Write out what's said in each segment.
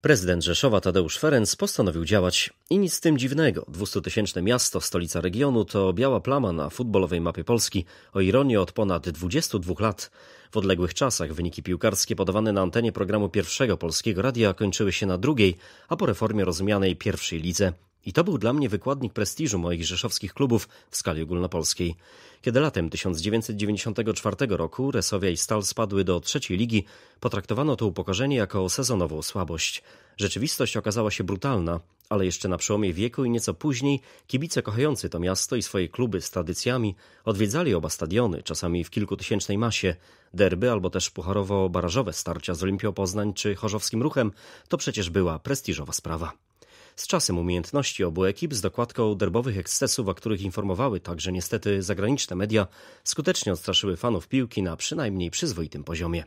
Prezydent Rzeszowa Tadeusz Ferenc postanowił działać i nic z tym dziwnego. 200-tysięczne miasto, stolica regionu to biała plama na futbolowej mapie Polski. O ironię od ponad 22 lat. W odległych czasach wyniki piłkarskie podawane na antenie programu Pierwszego Polskiego Radia kończyły się na drugiej, a po reformie rozumianej pierwszej lidze i to był dla mnie wykładnik prestiżu moich rzeszowskich klubów w skali ogólnopolskiej. Kiedy latem 1994 roku Resowia i Stal spadły do trzeciej ligi, potraktowano to upokorzenie jako sezonową słabość. Rzeczywistość okazała się brutalna, ale jeszcze na przełomie wieku i nieco później kibice kochający to miasto i swoje kluby z tradycjami odwiedzali oba stadiony, czasami w kilkutysięcznej masie. Derby albo też pucharowo-barażowe starcia z Olimpią Poznań czy Chorzowskim Ruchem to przecież była prestiżowa sprawa. Z czasem umiejętności obu ekip z dokładką derbowych ekscesów, o których informowały także niestety zagraniczne media, skutecznie odstraszyły fanów piłki na przynajmniej przyzwoitym poziomie.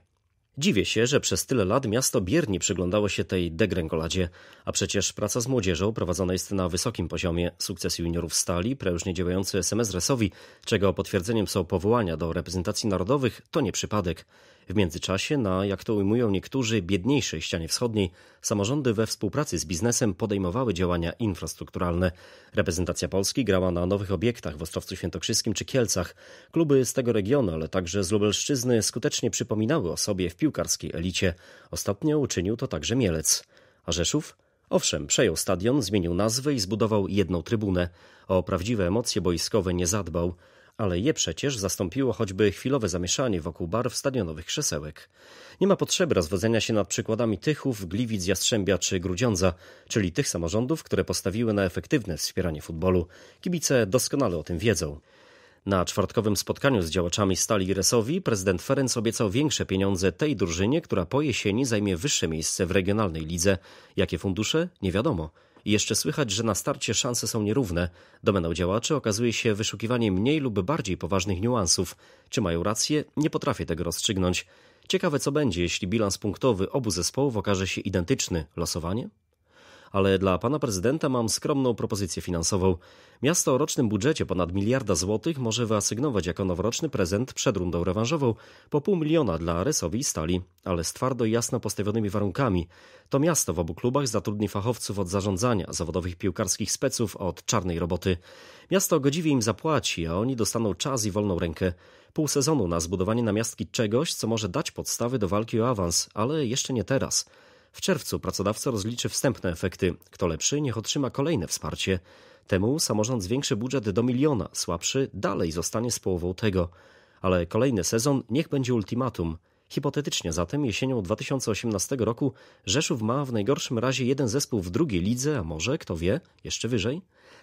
Dziwię się, że przez tyle lat miasto biernie przyglądało się tej degręgoladzie, a przecież praca z młodzieżą prowadzona jest na wysokim poziomie. Sukces juniorów Stali, prężnie działający SMS Resowi, czego potwierdzeniem są powołania do reprezentacji narodowych, to nie przypadek. W międzyczasie na, jak to ujmują niektórzy, biedniejszej ścianie wschodniej samorządy we współpracy z biznesem podejmowały działania infrastrukturalne. Reprezentacja Polski grała na nowych obiektach w Ostrowcu Świętokrzyskim czy Kielcach. Kluby z tego regionu, ale także z Lubelszczyzny skutecznie przypominały o sobie w piłkarskiej elicie. Ostatnio uczynił to także Mielec. A Rzeszów? Owszem, przejął stadion, zmienił nazwę i zbudował jedną trybunę. O prawdziwe emocje boiskowe nie zadbał ale je przecież zastąpiło choćby chwilowe zamieszanie wokół barw stadionowych krzesełek. Nie ma potrzeby rozwodzenia się nad przykładami Tychów, Gliwic, Jastrzębia czy Grudziądza, czyli tych samorządów, które postawiły na efektywne wspieranie futbolu. Kibice doskonale o tym wiedzą. Na czwartkowym spotkaniu z działaczami Stali Resowi prezydent Ferenc obiecał większe pieniądze tej drużynie, która po jesieni zajmie wyższe miejsce w regionalnej lidze. Jakie fundusze? Nie wiadomo. Jeszcze słychać, że na starcie szanse są nierówne. Domeną działaczy okazuje się wyszukiwanie mniej lub bardziej poważnych niuansów. Czy mają rację? Nie potrafię tego rozstrzygnąć. Ciekawe co będzie, jeśli bilans punktowy obu zespołów okaże się identyczny. Losowanie? ale dla pana prezydenta mam skromną propozycję finansową. Miasto o rocznym budżecie ponad miliarda złotych może wyasygnować jako noworoczny prezent przed rundą rewanżową po pół miliona dla Rysowi i Stali, ale z twardo i jasno postawionymi warunkami. To miasto w obu klubach zatrudni fachowców od zarządzania, zawodowych piłkarskich speców od czarnej roboty. Miasto godziwie im zapłaci, a oni dostaną czas i wolną rękę. Pół sezonu na zbudowanie namiastki czegoś, co może dać podstawy do walki o awans, ale jeszcze nie teraz. W czerwcu pracodawca rozliczy wstępne efekty. Kto lepszy, niech otrzyma kolejne wsparcie. Temu samorząd zwiększy budżet do miliona, słabszy dalej zostanie z połową tego. Ale kolejny sezon niech będzie ultimatum. Hipotetycznie zatem jesienią 2018 roku Rzeszów ma w najgorszym razie jeden zespół w drugiej lidze, a może, kto wie, jeszcze wyżej?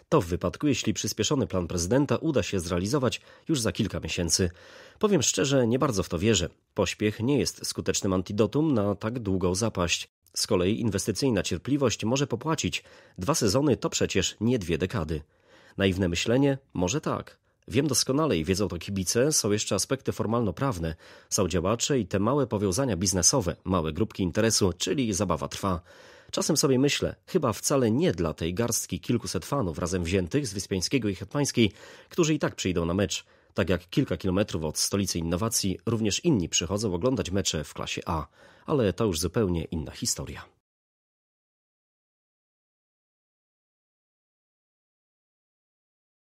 To w wypadku, jeśli przyspieszony plan prezydenta uda się zrealizować już za kilka miesięcy. Powiem szczerze, nie bardzo w to wierzę. Pośpiech nie jest skutecznym antidotum na tak długą zapaść. Z kolei inwestycyjna cierpliwość może popłacić. Dwa sezony to przecież nie dwie dekady. Naiwne myślenie? Może tak. Wiem doskonale i wiedzą to kibice, są jeszcze aspekty formalno-prawne, są działacze i te małe powiązania biznesowe, małe grupki interesu, czyli zabawa trwa. Czasem sobie myślę, chyba wcale nie dla tej garstki kilkuset fanów razem wziętych z Wyspiańskiego i Hetmańskiej, którzy i tak przyjdą na mecz. Tak jak kilka kilometrów od stolicy innowacji, również inni przychodzą oglądać mecze w klasie A, ale to już zupełnie inna historia.